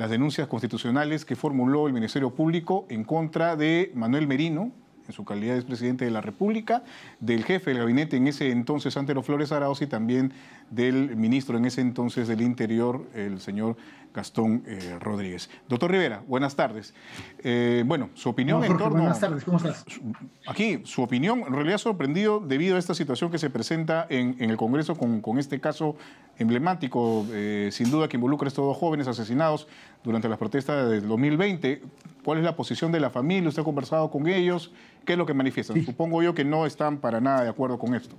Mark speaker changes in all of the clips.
Speaker 1: las denuncias constitucionales que formuló el Ministerio Público en contra de Manuel Merino, en su calidad de presidente de la República, del jefe del gabinete en ese entonces, Antero Flores Araoz, y también del ministro en ese entonces del Interior, el señor Gastón eh, Rodríguez. Doctor Rivera, buenas tardes. Eh, bueno, su opinión en torno... Buenas tardes, ¿cómo estás? Aquí, su opinión, en realidad sorprendido debido a esta situación que se presenta en, el Congreso con, este caso emblemático, eh, sin duda que involucra a estos dos jóvenes asesinados durante las protestas del 2020. ¿Cuál es la posición de la familia? ¿Usted ha conversado con ellos? ¿Qué es lo que manifiestan? Supongo yo que no están para nada de acuerdo con esto.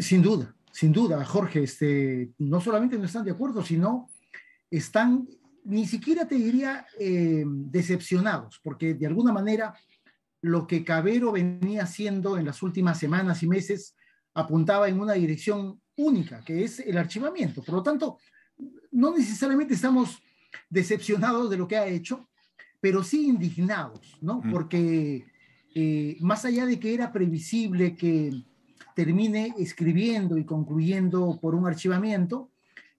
Speaker 2: Sin duda, sin duda, Jorge. Este, no solamente no están de acuerdo, sino están, ni siquiera te diría, eh, decepcionados, porque de alguna manera lo que Cabero venía haciendo en las últimas semanas y meses apuntaba en una dirección única, que es el archivamiento. Por lo tanto, no necesariamente estamos decepcionados de lo que ha hecho, pero sí indignados, ¿no? Porque eh, más allá de que era previsible que termine escribiendo y concluyendo por un archivamiento,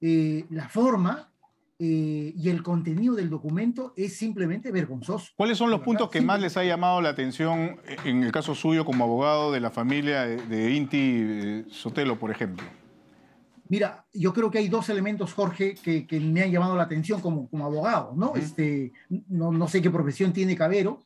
Speaker 2: eh, la forma eh, y el contenido del documento es simplemente vergonzoso.
Speaker 1: ¿Cuáles son los puntos que más les ha llamado la atención en el caso suyo como abogado de la familia de Inti Sotelo, por ejemplo?
Speaker 2: Mira, yo creo que hay dos elementos, Jorge, que, me han llamado la atención como, como abogado, ¿no? este, ¿no? No sé qué profesión tiene Cabero,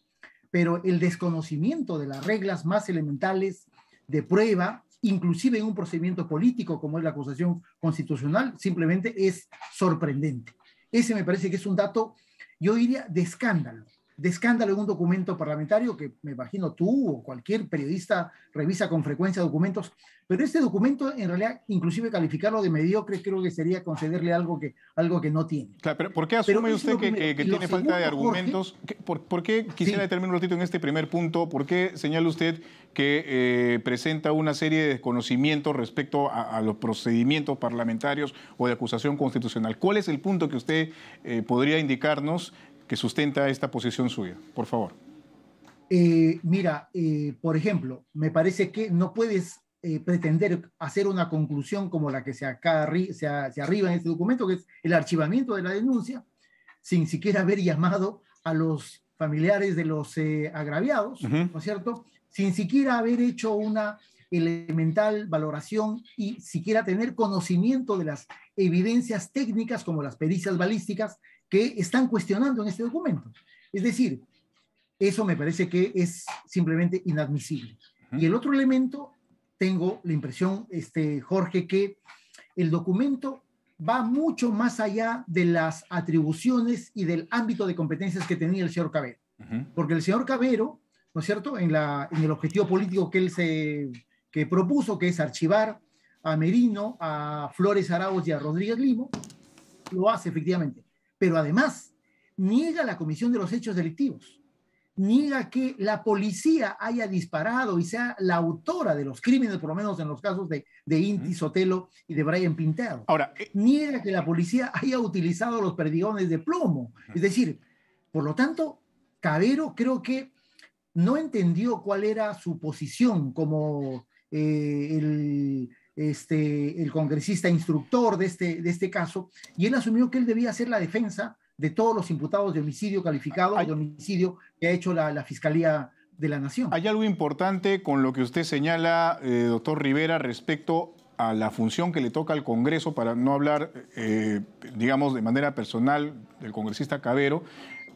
Speaker 2: pero el desconocimiento de las reglas más elementales de prueba, inclusive en un procedimiento político como es la acusación constitucional, simplemente es sorprendente. Ese me parece que es un dato, yo diría, de escándalo de escándalo en un documento parlamentario que me imagino tú o cualquier periodista revisa con frecuencia documentos, pero este documento en realidad inclusive calificarlo de mediocre creo que sería concederle algo que, algo que no tiene.
Speaker 1: Claro, pero ¿por qué asume usted que, tiene falta de argumentos? ¿Por, qué quisiera terminar determinar un ratito en este primer punto? ¿Por qué señala usted que eh, presenta una serie de desconocimientos respecto a, los procedimientos parlamentarios o de acusación constitucional? ¿Cuál es el punto que usted eh, podría indicarnos que sustenta esta posición suya? Por favor. Eh,
Speaker 2: mira, eh, por ejemplo, me parece que no puedes eh, pretender hacer una conclusión como la que se, acá se, arriba en este documento, que es el archivamiento de la denuncia, sin siquiera haber llamado a los familiares de los agraviados, ¿no es cierto? Sin siquiera haber hecho una elemental valoración y siquiera tener conocimiento de las evidencias técnicas como las pericias balísticas que están cuestionando en este documento. Es decir, eso me parece que es simplemente inadmisible. Y el otro elemento, tengo la impresión, este, Jorge, que el documento va mucho más allá de las atribuciones y del ámbito de competencias que tenía el señor Cabero. Porque el señor Cabero, ¿no es cierto?, en, la, en el objetivo político que él se que propuso, que es archivar a Merino, a Flores Arauz y a Rodríguez Limo, lo hace efectivamente pero además niega la comisión de los hechos delictivos, niega que la policía haya disparado y sea la autora de los crímenes, por lo menos en los casos de, de Inti Sotelo y de Brian Pinteado. Ahora, eh, niega que la policía haya utilizado los perdigones de plomo. Es decir, por lo tanto, Cabero creo que no entendió cuál era su posición como eh, el este, el congresista instructor de este, de este caso, y él asumió que él debía hacer la defensa de todos los imputados de homicidio calificado y de homicidio que ha hecho la, Fiscalía de
Speaker 1: la Nación. Hay algo importante con lo que usted señala, eh, doctor Rivera, respecto a la función que le toca al Congreso, para no hablar, eh, digamos, de manera personal del congresista Cabero,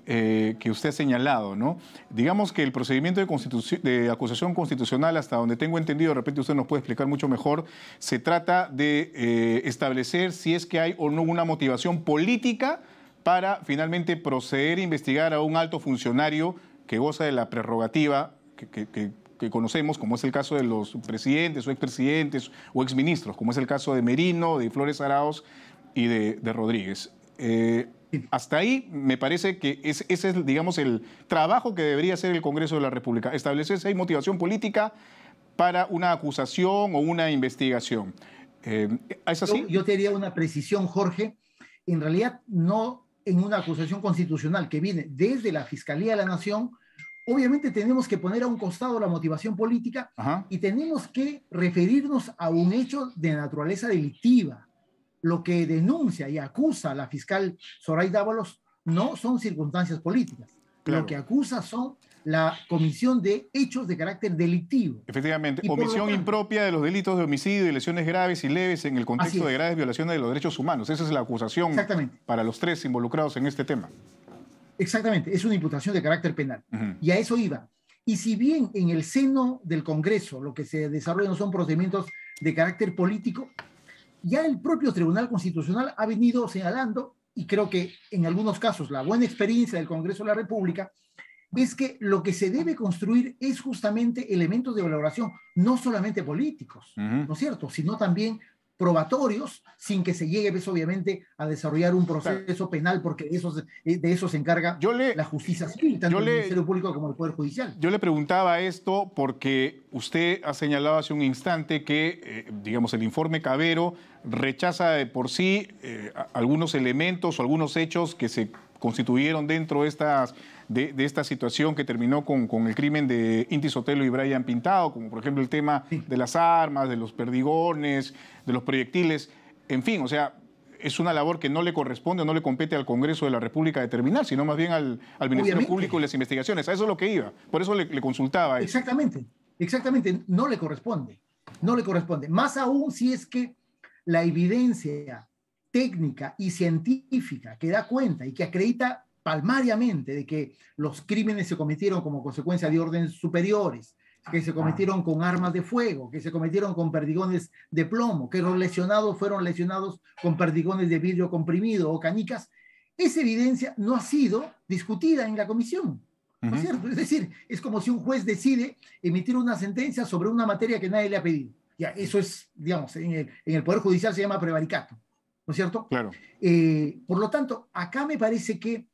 Speaker 1: eh, que usted ha señalado, ¿no? Digamos que el procedimiento de, de, acusación constitucional, hasta donde tengo entendido, de repente usted nos puede explicar mucho mejor, se trata de eh, establecer si es que hay o no una motivación política para finalmente proceder a investigar a un alto funcionario que goza de la prerrogativa que, conocemos, como es el caso de los presidentes o expresidentes o exministros, como es el caso de Merino, de Flores Araos y de, Rodríguez. Eh, hasta ahí me parece que ese es, digamos, el trabajo que debería hacer el Congreso de la República, establecer si hay motivación política para una acusación o una investigación. Eh, ¿Es así? Yo, yo, te haría una precisión, Jorge. En realidad, no
Speaker 2: en una acusación constitucional que viene desde la Fiscalía de la Nación, obviamente tenemos que poner a un costado la motivación política y tenemos que referirnos a un hecho de naturaleza delictiva lo que denuncia y acusa a la fiscal Soraya Dávalos no son circunstancias políticas. Lo que acusa son la comisión de hechos de carácter delictivo.
Speaker 1: Efectivamente, comisión impropia de los delitos de homicidio y lesiones graves y leves en el contexto de graves violaciones de los derechos humanos. Esa es la acusación para los tres involucrados en este tema.
Speaker 2: Exactamente, es una imputación de carácter penal. Y a eso iba. Y si bien en el seno del Congreso lo que se desarrolla no son procedimientos de carácter político, ya el propio Tribunal Constitucional ha venido señalando, y creo que en algunos casos la buena experiencia del Congreso de la República, es que lo que se debe construir es justamente elementos de valoración, no solamente políticos, ¿no es cierto?, sino también probatorios sin que se llegue, pues, obviamente, a desarrollar un proceso penal, porque de eso, eh, de eso se encarga la justicia civil, tanto el Ministerio Público como el Poder Judicial.
Speaker 1: Yo le preguntaba esto porque usted ha señalado hace un instante que, eh, digamos, el informe Cabero rechaza de por sí eh, algunos elementos o algunos hechos que se constituyeron dentro de estas de, esta situación que terminó con, el crimen de Inti Sotelo y Brian Pintado, como por ejemplo el tema de las armas, de los perdigones, de los proyectiles, en fin, o sea, es una labor que no le corresponde o no le compete al Congreso de la República determinar, sino más bien al, Ministerio Público y las investigaciones. A eso es lo que iba. Por eso le, consultaba.
Speaker 2: Exactamente, exactamente. No le corresponde. No le corresponde. Más aún si es que la evidencia técnica y científica que da cuenta y que acredita palmariamente de que los crímenes se cometieron como consecuencia de órdenes superiores, que se ah, cometieron con armas de fuego, que se cometieron con perdigones de plomo, que los lesionados fueron lesionados con perdigones de vidrio comprimido o canicas, esa evidencia no ha sido discutida en la comisión. ¿no es, cierto? es decir, es como si un juez decide emitir una sentencia sobre una materia que nadie le ha pedido. Ya, eso es, digamos, en el, Poder Judicial se llama prevaricato, ¿no es cierto? Claro. Eh, por lo tanto, acá me parece que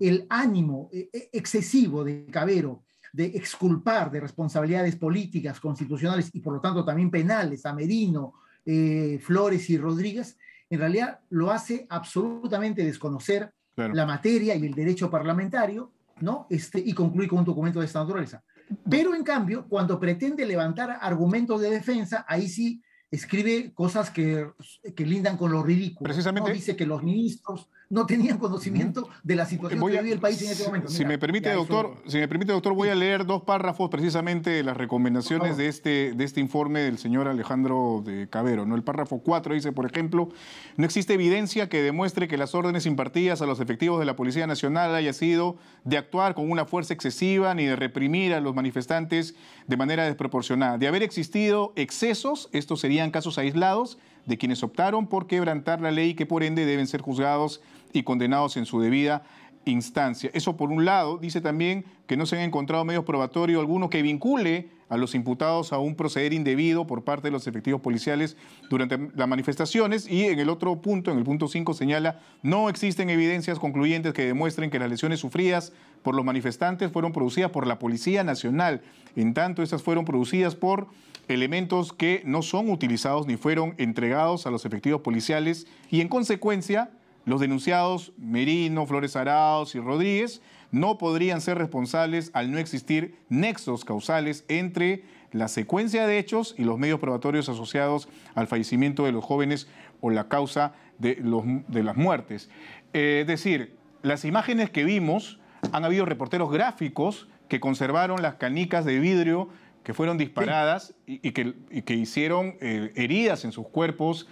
Speaker 2: el ánimo eh, eh, excesivo de Cabero de exculpar de responsabilidades políticas, constitucionales y por lo tanto también penales a Merino, eh, Flores y Rodríguez, en realidad lo hace absolutamente desconocer la materia y el derecho parlamentario, ¿no? Este, y concluir con un documento de esta naturaleza. Pero en cambio, cuando pretende levantar argumentos de defensa, ahí sí escribe cosas que, lindan con lo ridículo. Precisamente. Dice que los ministros no tenían conocimiento de la situación a, que el país en ese momento. si me permite, doctor,
Speaker 1: si me permite, doctor, voy a leer dos párrafos precisamente de las recomendaciones de este, de este informe del señor Alejandro de Cabero. ¿no? El párrafo 4 dice, por ejemplo, no existe evidencia que demuestre que las órdenes impartidas a los efectivos de la Policía Nacional haya sido de actuar con una fuerza excesiva ni de reprimir a los manifestantes de manera desproporcionada. De haber existido excesos, estos serían casos aislados, de quienes optaron por quebrantar la ley y que por ende deben ser juzgados y condenados en su debida instancia. Eso por un lado, dice también que no se han encontrado medios probatorios alguno que vincule a los imputados a un proceder indebido por parte de los efectivos policiales durante las manifestaciones y en el otro punto, en el punto 5, señala no existen evidencias concluyentes que demuestren que las lesiones sufridas por los manifestantes fueron producidas por la Policía Nacional, en tanto estas fueron producidas por elementos que no son utilizados ni fueron entregados a los efectivos policiales y en consecuencia los denunciados Merino, Flores Araos y Rodríguez no podrían ser responsables al no existir nexos causales entre la secuencia de hechos y los medios probatorios asociados al fallecimiento de los jóvenes o la causa de, los, de las muertes. Eh, es decir, las imágenes que vimos han habido reporteros gráficos que conservaron las canicas de vidrio que fueron disparadas y, que, hicieron eh, heridas en sus cuerpos,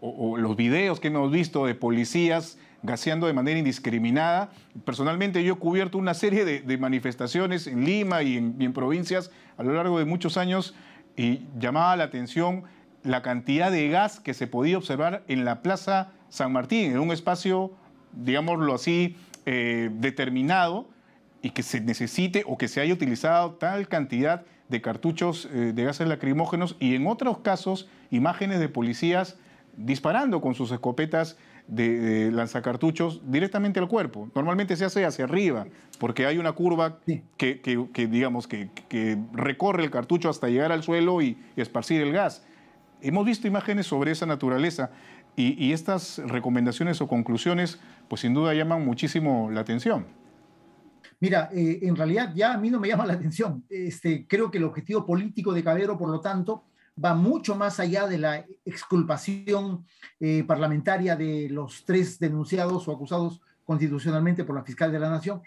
Speaker 1: o, los videos que hemos visto de policías gaseando de manera indiscriminada. Personalmente yo he cubierto una serie de, manifestaciones en Lima y en, provincias a lo largo de muchos años y llamaba la atención la cantidad de gas que se podía observar en la Plaza San Martín, en un espacio, digámoslo así, eh, determinado y que se necesite o que se haya utilizado tal cantidad de cartuchos eh, de gases lacrimógenos y en otros casos imágenes de policías disparando con sus escopetas de, lanzacartuchos directamente al cuerpo. Normalmente se hace hacia arriba, porque hay una curva que, digamos, que, recorre el cartucho hasta llegar al suelo y, esparcir el gas. Hemos visto imágenes sobre esa naturaleza y, y estas recomendaciones o conclusiones, pues sin duda llaman muchísimo la atención.
Speaker 2: Mira, eh, en realidad ya a mí no me llama la atención. Este, creo que el objetivo político de Cabero, por lo tanto, va mucho más allá de la exculpación eh, parlamentaria de los tres denunciados o acusados constitucionalmente por la fiscal de la Nación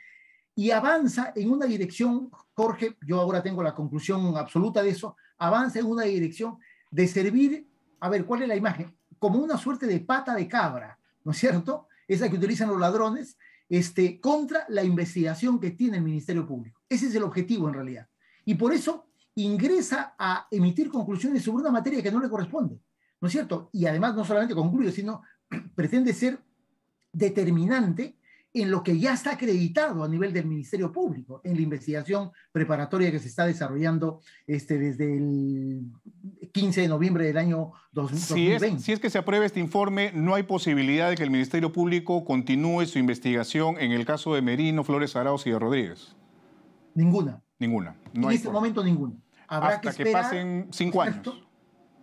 Speaker 2: y avanza en una dirección, Jorge, yo ahora tengo la conclusión absoluta de eso, avanza en una dirección de servir, a ver, ¿cuál es la imagen? Como una suerte de pata de cabra, ¿no es cierto? Esa que utilizan los ladrones este, contra la investigación que tiene el Ministerio Público. Ese es el objetivo en realidad. Y por eso ingresa a emitir conclusiones sobre una materia que no le corresponde. ¿No es cierto? Y además no solamente concluye, sino pretende ser determinante en lo que ya está acreditado a nivel del Ministerio Público, en la investigación preparatoria que se está desarrollando este, desde el 15 de noviembre del año 2020.
Speaker 1: si Es, si es que se aprueba este informe, no hay posibilidad de que el Ministerio Público continúe su investigación en el caso de Merino, Flores Arauz y de Rodríguez. Ninguna. Ninguna. en este
Speaker 2: momento ninguna. Hasta que, pasen cinco años.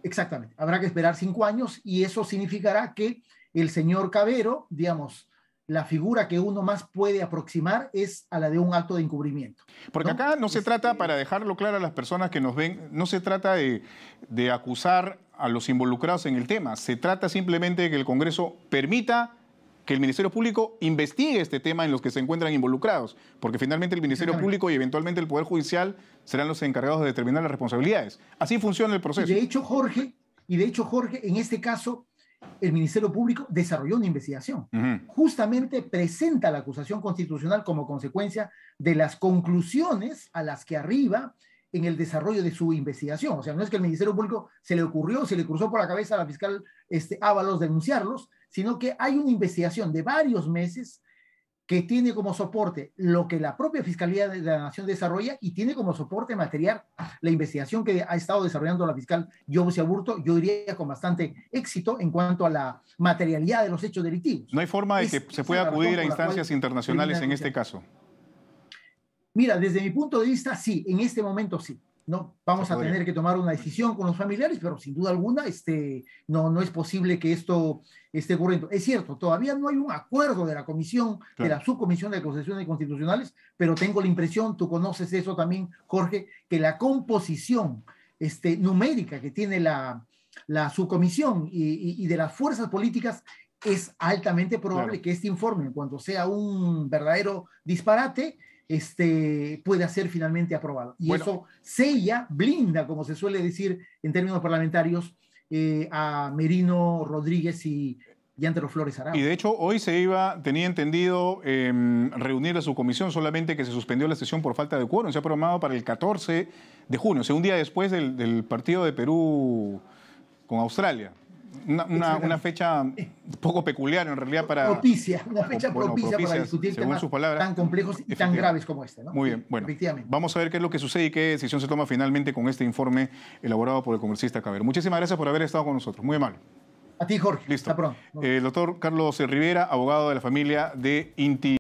Speaker 2: Exactamente. Habrá que esperar cinco años y eso significará que el señor Cabero, digamos, la figura que uno más puede aproximar es a la de un acto de encubrimiento.
Speaker 1: Porque acá no se este, trata, para dejarlo claro a las personas que nos ven, no se trata de, acusar a los involucrados en el tema, se trata simplemente de que el Congreso permita que el Ministerio Público investigue este tema en los que se encuentran involucrados, porque finalmente el Ministerio Público y eventualmente el Poder Judicial serán los encargados de determinar las responsabilidades. Así funciona el proceso. de hecho, Jorge, y de hecho, Jorge, en este
Speaker 2: caso, el Ministerio Público desarrolló una investigación. Justamente presenta la acusación constitucional como consecuencia de las conclusiones a las que arriba en el desarrollo de su investigación. O sea, no es que el Ministerio Público se le ocurrió, se le cruzó por la cabeza a la fiscal este, Ábalos denunciarlos, sino que hay una investigación de varios meses que tiene como soporte lo que la propia Fiscalía de la Nación desarrolla y tiene como soporte material la investigación que ha estado desarrollando la fiscal Yovse Aburto, yo diría con bastante éxito en cuanto a la materialidad de los hechos delictivos. No hay forma de que se pueda acudir a instancias internacionales en este caso. Mira, desde mi punto de vista, sí, en este momento sí no vamos a tener que tomar una decisión con los familiares, pero sin duda alguna este, no, no es posible que esto esté ocurriendo. Es cierto, todavía no hay un acuerdo de la comisión, de la subcomisión de concesiones constitucionales, pero tengo la impresión, tú conoces eso también, Jorge, que la composición este, numérica que tiene la, la subcomisión y, y, de las fuerzas políticas es altamente probable que este informe, cuando sea un verdadero disparate, este, pueda ser finalmente aprobado. Y eso sella, blinda, como se suele decir en términos parlamentarios, eh, a Merino Rodríguez y, y Antero Flores Y de
Speaker 1: hecho, hoy se iba, tenía entendido, em, reunir a su comisión, solamente que se suspendió la sesión por falta de cuero. Se ha programado para el 14 de junio, o sea, un día después del partido de Perú con Australia. Una, una, fecha poco peculiar en realidad para... Propicia, una fecha propicia, para discutir temas tan
Speaker 2: complejos y tan graves como este. Muy bien,
Speaker 1: bueno, vamos a ver qué es lo que sucede y qué decisión se toma finalmente con este informe elaborado por el congresista Cabero. Muchísimas gracias por haber estado con nosotros, muy amable. A ti, Jorge. Listo. Hasta pronto. El eh, doctor Carlos Rivera, abogado de la familia de Inti.